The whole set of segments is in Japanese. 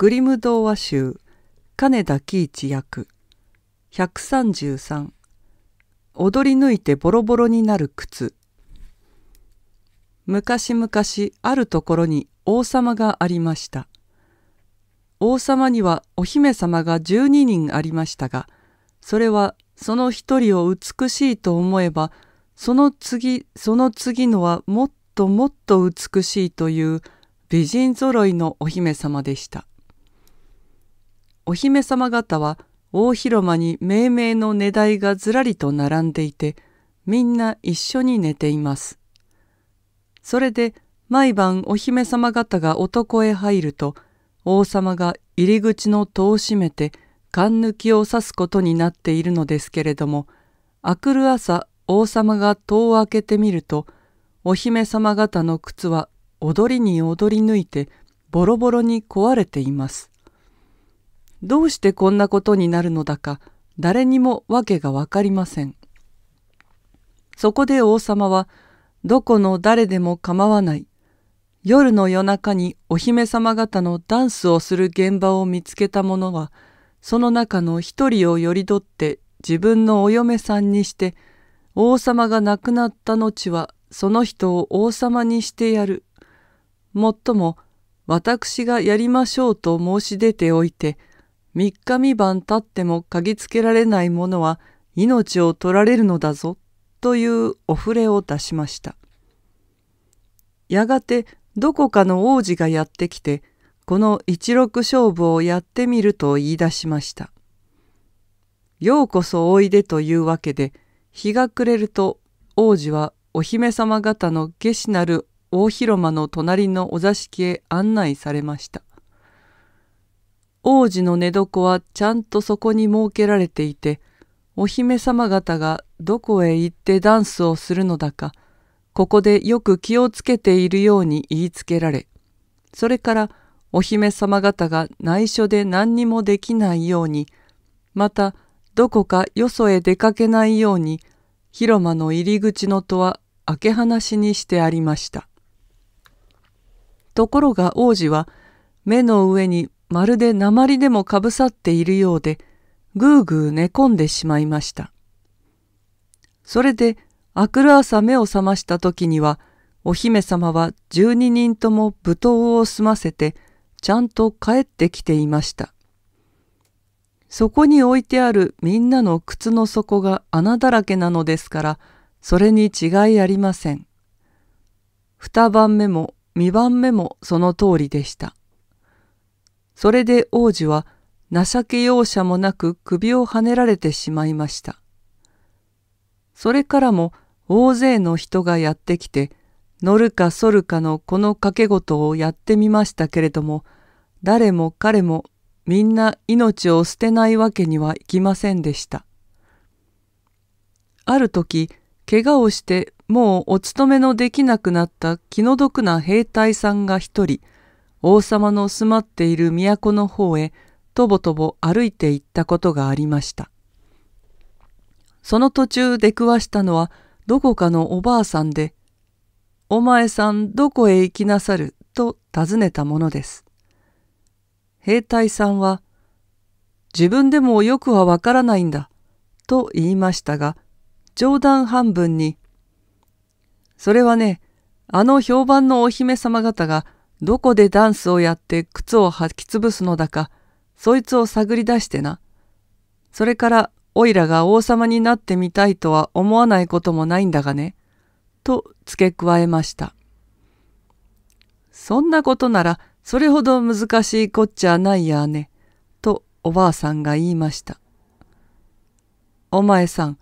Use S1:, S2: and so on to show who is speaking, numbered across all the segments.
S1: グリム童話集金田喜一役133踊り抜いてボロボロになる靴昔々あるところに王様がありました王様にはお姫様が12人ありましたがそれはその一人を美しいと思えばその次その次のはもっともっと美しいという美人ぞろいのお姫様でした。お姫様方は大広間に命名の値台がずらりと並んでいてみんな一緒に寝ています。それで毎晩お姫様方が男へ入ると王様が入り口の戸を閉めて勘抜きを刺すことになっているのですけれどもあくる朝王様が戸を開けてみるとお姫様方の靴は踊りに踊り抜いてボロボロに壊れています。どうしてこんなことになるのだか誰にも訳が分かりません。そこで王様はどこの誰でも構わない夜の夜中にお姫様方のダンスをする現場を見つけた者はその中の一人をよりどって自分のお嫁さんにして王様が亡くなった後はその人を王様にしてやる。もっとも私がやりましょうと申し出ておいて三日三晩経っても嗅ぎつけられないものは命を取られるのだぞ、というお触れを出しました。やがてどこかの王子がやってきて、この一六勝負をやってみると言い出しました。ようこそおいでというわけで、日が暮れると王子はお姫様方の下士なる大広間の隣のお座敷へ案内されました。王子の寝床はちゃんとそこに設けられていて、お姫様方がどこへ行ってダンスをするのだか、ここでよく気をつけているように言いつけられ、それからお姫様方が内緒で何にもできないように、またどこかよそへ出かけないように、広間の入り口の戸は開け放しにしてありました。ところが王子は目の上にまるで鉛でもかぶさっているようで、ぐうぐう寝込んでしまいました。それで、明る朝目を覚ました時には、お姫様は12人とも舞踏を済ませて、ちゃんと帰ってきていました。そこに置いてあるみんなの靴の底が穴だらけなのですから、それに違いありません。二番目も二番目もその通りでした。それで王子は情け容赦もなく首をはねられてしまいました。それからも大勢の人がやってきて、乗るか反るかのこの掛け事をやってみましたけれども、誰も彼もみんな命を捨てないわけにはいきませんでした。ある時、怪我をしてもうお勤めのできなくなった気の毒な兵隊さんが一人、王様の住まっている都の方へとぼとぼ歩いて行ったことがありました。その途中出くわしたのはどこかのおばあさんで、お前さんどこへ行きなさると尋ねたものです。兵隊さんは、自分でもよくはわからないんだ、と言いましたが、冗談半分に、それはね、あの評判のお姫様方がどこでダンスをやって靴を履き潰すのだか、そいつを探り出してな。それから、おいらが王様になってみたいとは思わないこともないんだがね。と付け加えました。そんなことなら、それほど難しいこっちゃないやね。とおばあさんが言いました。お前さん、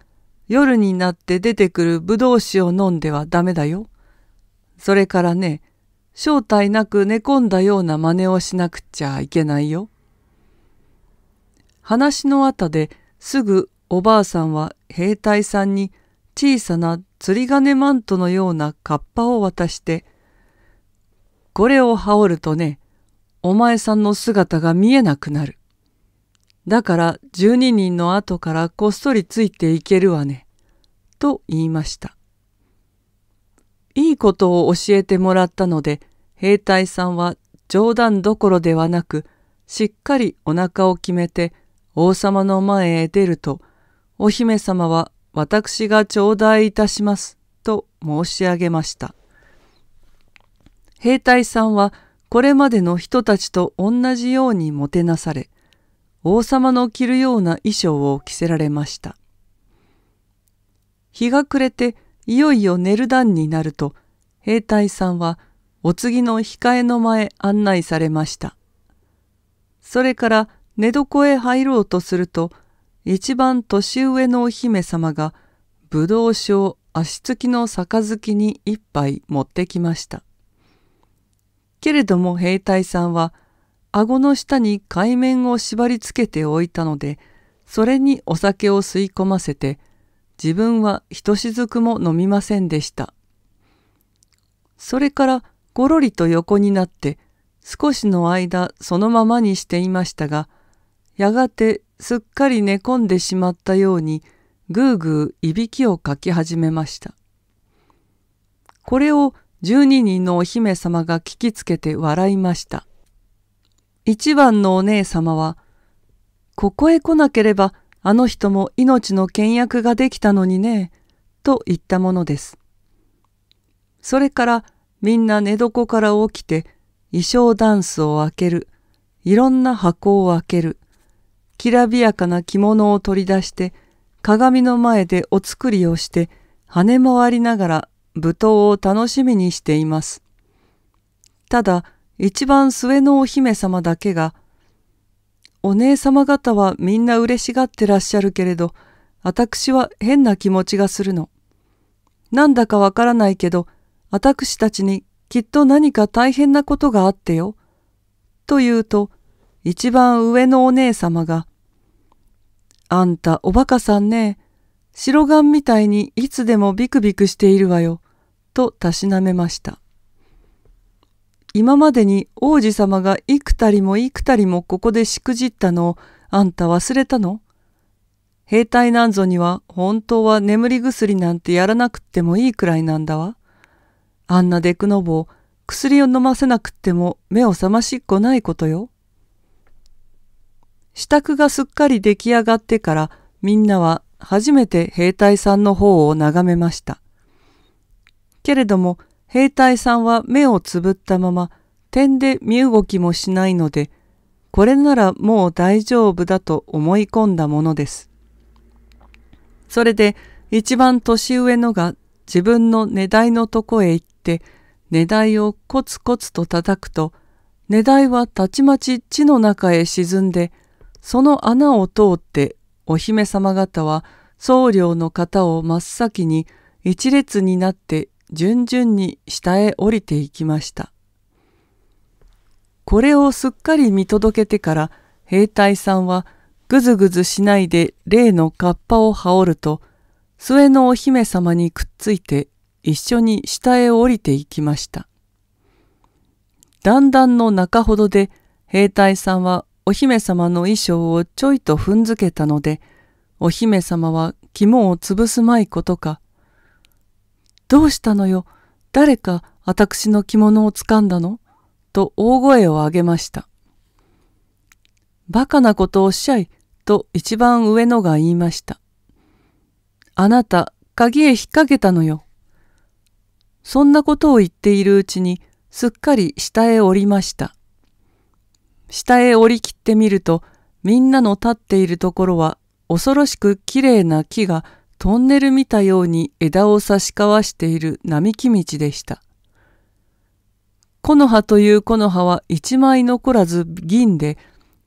S1: 夜になって出てくるぶどう酒を飲んではダメだよ。それからね、正体なく寝込んだような真似をしなくちゃいけないよ。話の後ですぐおばあさんは兵隊さんに小さな釣り鐘マントのようなカッパを渡して、これを羽織るとね、お前さんの姿が見えなくなる。だから12人の後からこっそりついていけるわね。と言いました。いいことを教えてもらったので、兵隊さんは冗談どころではなく、しっかりお腹を決めて王様の前へ出ると、お姫様は私が頂戴いたします、と申し上げました。兵隊さんはこれまでの人たちと同じようにもてなされ、王様の着るような衣装を着せられました。日が暮れていよいよ寝る段になると兵隊さんはお次の控えの前案内されました。それから寝床へ入ろうとすると一番年上のお姫様がぶどう酒を足つきの杯に一杯持ってきました。けれども兵隊さんは顎の下に海面を縛り付けておいたのでそれにお酒を吸い込ませて自分はひとしずくも飲みませんでした。それからごろりと横になって少しの間そのままにしていましたが、やがてすっかり寝込んでしまったようにぐうぐういびきをかき始めました。これを十二人のお姫様が聞きつけて笑いました。一番のお姉様は、ここへ来なければあの人も命の倹約ができたのにね、と言ったものです。それからみんな寝床から起きて衣装ダンスを開ける、いろんな箱を開ける、きらびやかな着物を取り出して鏡の前でお作りをして跳ね回りながら舞踏を楽しみにしています。ただ一番末のお姫様だけがお姉様方はみんな嬉しがってらっしゃるけれど、私は変な気持ちがするの。なんだかわからないけど、私たちにきっと何か大変なことがあってよ。と言うと、一番上のお姉様が、あんたおバカさんね、白眼みたいにいつでもビクビクしているわよ、とたしなめました。今までに王子様が幾たりも幾たりもここでしくじったのをあんた忘れたの兵隊なんぞには本当は眠り薬なんてやらなくってもいいくらいなんだわ。あんなデクノボ薬を飲ませなくっても目を覚ましっこないことよ。支度がすっかり出来上がってからみんなは初めて兵隊さんの方を眺めました。けれども兵隊さんは目をつぶったまま点で身動きもしないのでこれならもう大丈夫だと思い込んだものです。それで一番年上のが自分の値台のとこへ行って値台をコツコツと叩くと値台はたちまち地の中へ沈んでその穴を通ってお姫様方は僧侶の方を真っ先に一列になって順々に下へ降りていきました。これをすっかり見届けてから兵隊さんはぐずぐずしないで例のカッパを羽織ると末のお姫様にくっついて一緒に下へ降りていきました。だんだんの中ほどで兵隊さんはお姫様の衣装をちょいと踏んづけたのでお姫様は肝を潰すまいことかどうしたのよ誰か私の着物をつかんだのと大声を上げました。バカなことをおっしゃい、と一番上のが言いました。あなた、鍵へ引っ掛けたのよ。そんなことを言っているうちに、すっかり下へ降りました。下へ降りきってみると、みんなの立っているところは、恐ろしくきれいな木がトンネル見たように枝を差し交わしている並木道でした。木の葉という木の葉は一枚残らず銀で、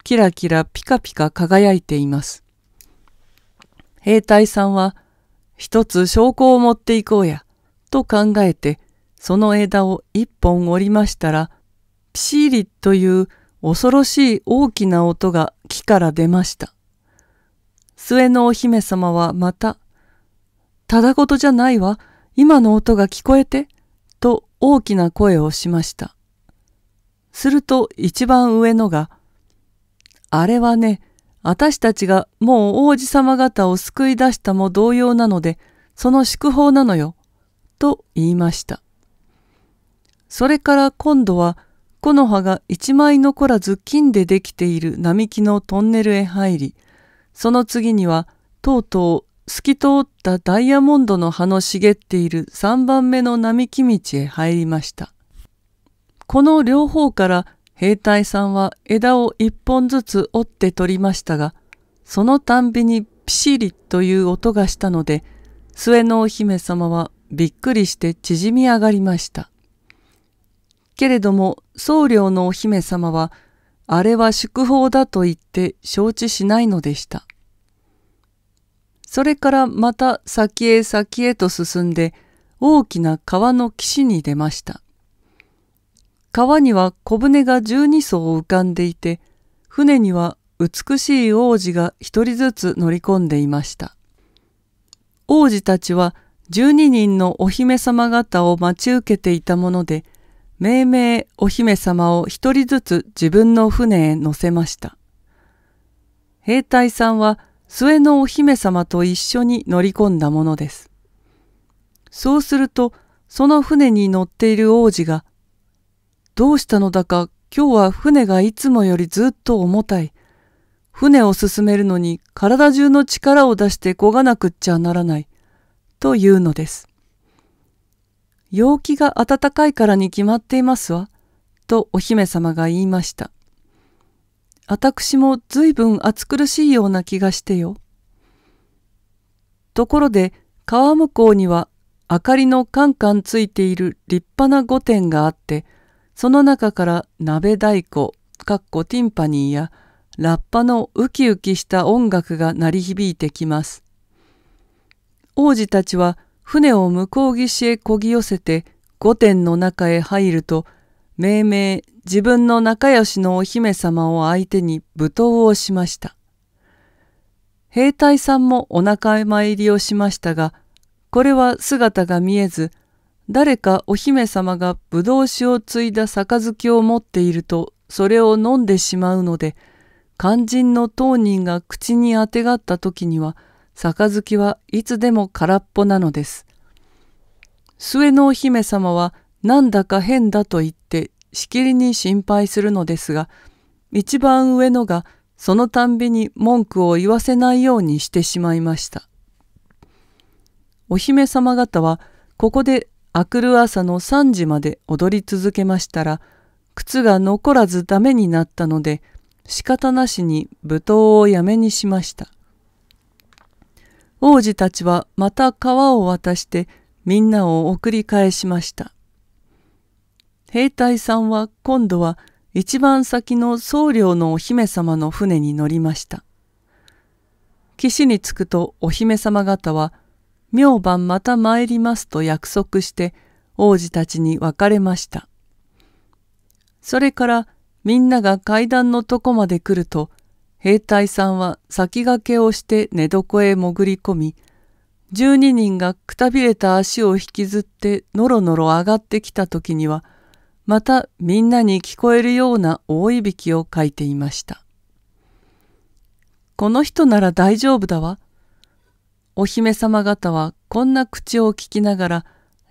S1: キラキラピカピカ輝いています。兵隊さんは、一つ証拠を持っていこうや、と考えて、その枝を一本折りましたら、ピシーリという恐ろしい大きな音が木から出ました。末のお姫様はまたただごとじゃないわ。今の音が聞こえて。と大きな声をしました。すると一番上のが、あれはね、私たちがもう王子様方を救い出したも同様なので、その祝報なのよ。と言いました。それから今度は、木の葉が一枚残らず金でできている並木のトンネルへ入り、その次にはとうと透き通ったダイヤモンドの葉の茂っている3番目の並木道へ入りました。この両方から兵隊さんは枝を一本ずつ折って取りましたが、そのたんびにピシリという音がしたので、末のお姫様はびっくりして縮み上がりました。けれども僧侶のお姫様は、あれは祝砲だと言って承知しないのでした。それからまた先へ先へと進んで大きな川の岸に出ました。川には小舟が十二艘浮かんでいて、船には美しい王子が一人ずつ乗り込んでいました。王子たちは十二人のお姫様方を待ち受けていたもので、命名お姫様を一人ずつ自分の船へ乗せました。兵隊さんは末のお姫様と一緒に乗り込んだものです。そうすると、その船に乗っている王子が、どうしたのだか今日は船がいつもよりずっと重たい。船を進めるのに体中の力を出して焦がなくっちゃならない。というのです。陽気が暖かいからに決まっていますわ。とお姫様が言いました。私も随分暑苦しいような気がしてよ。ところで川向こうには明かりのカンカンついている立派な御殿があってその中から鍋太鼓かっこティンパニーやラッパのウキウキした音楽が鳴り響いてきます。王子たちは船を向こう岸へこぎ寄せて御殿の中へ入ると命名自分の仲良しのお姫様を相手に舞踏をしました。兵隊さんもお仲間入りをしましたが、これは姿が見えず、誰かお姫様がぶどう酒を継いだ杯を持っていると、それを飲んでしまうので、肝心の当人が口にあてがった時には、杯はいつでも空っぽなのです。末のお姫様はなんだか変だと言ってしきりに心配するのですが、一番上のがそのたんびに文句を言わせないようにしてしまいました。お姫様方はここであくる朝の三時まで踊り続けましたら、靴が残らずダメになったので、仕方なしに舞踏をやめにしました。王子たちはまた川を渡してみんなを送り返しました。兵隊さんは今度は一番先の僧侶のお姫様の船に乗りました。岸に着くとお姫様方は、明晩また参りますと約束して王子たちに別れました。それからみんなが階段のとこまで来ると、兵隊さんは先駆けをして寝床へ潜り込み、12人がくたびれた足を引きずってのろのろ上がってきた時には、またみんなに聞こえるような大いびきを書いていました。この人なら大丈夫だわ。お姫様方はこんな口を聞きながら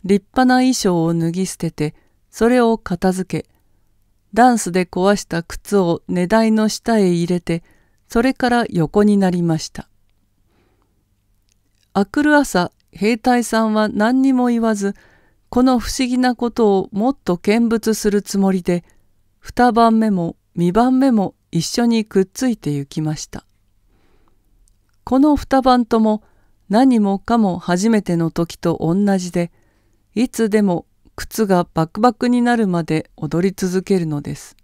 S1: 立派な衣装を脱ぎ捨ててそれを片付けダンスで壊した靴を値台の下へ入れてそれから横になりました。あくる朝兵隊さんは何にも言わずこの不思議なことをもっと見物するつもりで二番目も三番目も一緒にくっついて行きました。この二番とも何もかも初めての時と同じでいつでも靴がバクバクになるまで踊り続けるのです。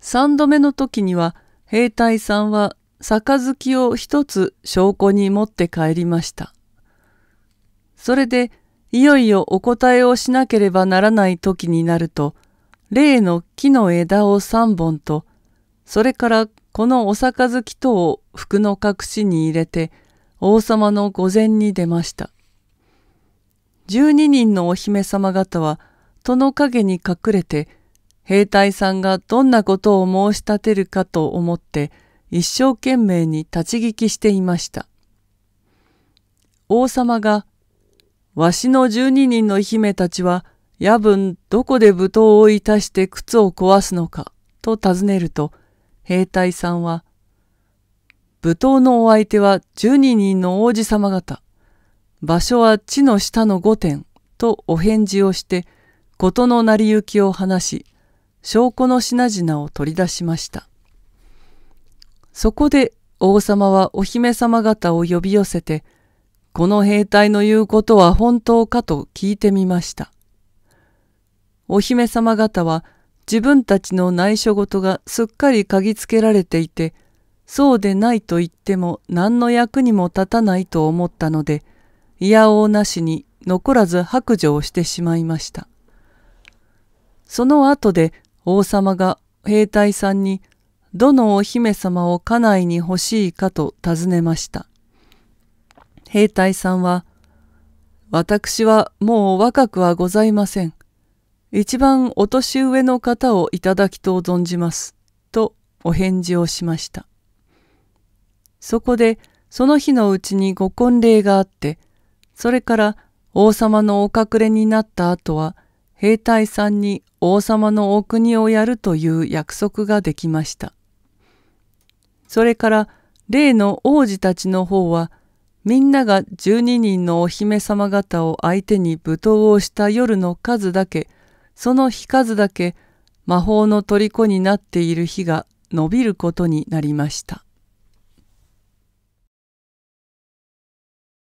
S1: 三度目の時には兵隊さんは杯を一つ証拠に持って帰りました。それでいよいよお答えをしなければならない時になると、例の木の枝を三本と、それからこのお杯とを服の隠しに入れて、王様の御前に出ました。十二人のお姫様方は、戸の陰に隠れて、兵隊さんがどんなことを申し立てるかと思って、一生懸命に立ち聞きしていました。王様がわしの十二人の姫たちは、夜分どこで舞踏をいたして靴を壊すのか、と尋ねると、兵隊さんは、舞踏のお相手は十二人の王子様方、場所は地の下の御殿、とお返事をして、事の成り行きを話し、証拠の品々を取り出しました。そこで王様はお姫様方を呼び寄せて、この兵隊の言うことは本当かと聞いてみました。お姫様方は自分たちの内緒事がすっかり嗅ぎつけられていて、そうでないと言っても何の役にも立たないと思ったので、いやおうなしに残らず白状してしまいました。その後で王様が兵隊さんに、どのお姫様を家内に欲しいかと尋ねました。兵隊さんは、私はもう若くはございません。一番お年上の方をいただきと存じます。とお返事をしました。そこでその日のうちにご婚礼があって、それから王様のお隠れになった後は、兵隊さんに王様のお国をやるという約束ができました。それから例の王子たちの方は、みんなが十二人のお姫様方を相手に舞踏をした夜の数だけ、その日数だけ魔法の虜になっている日が伸びることになりました。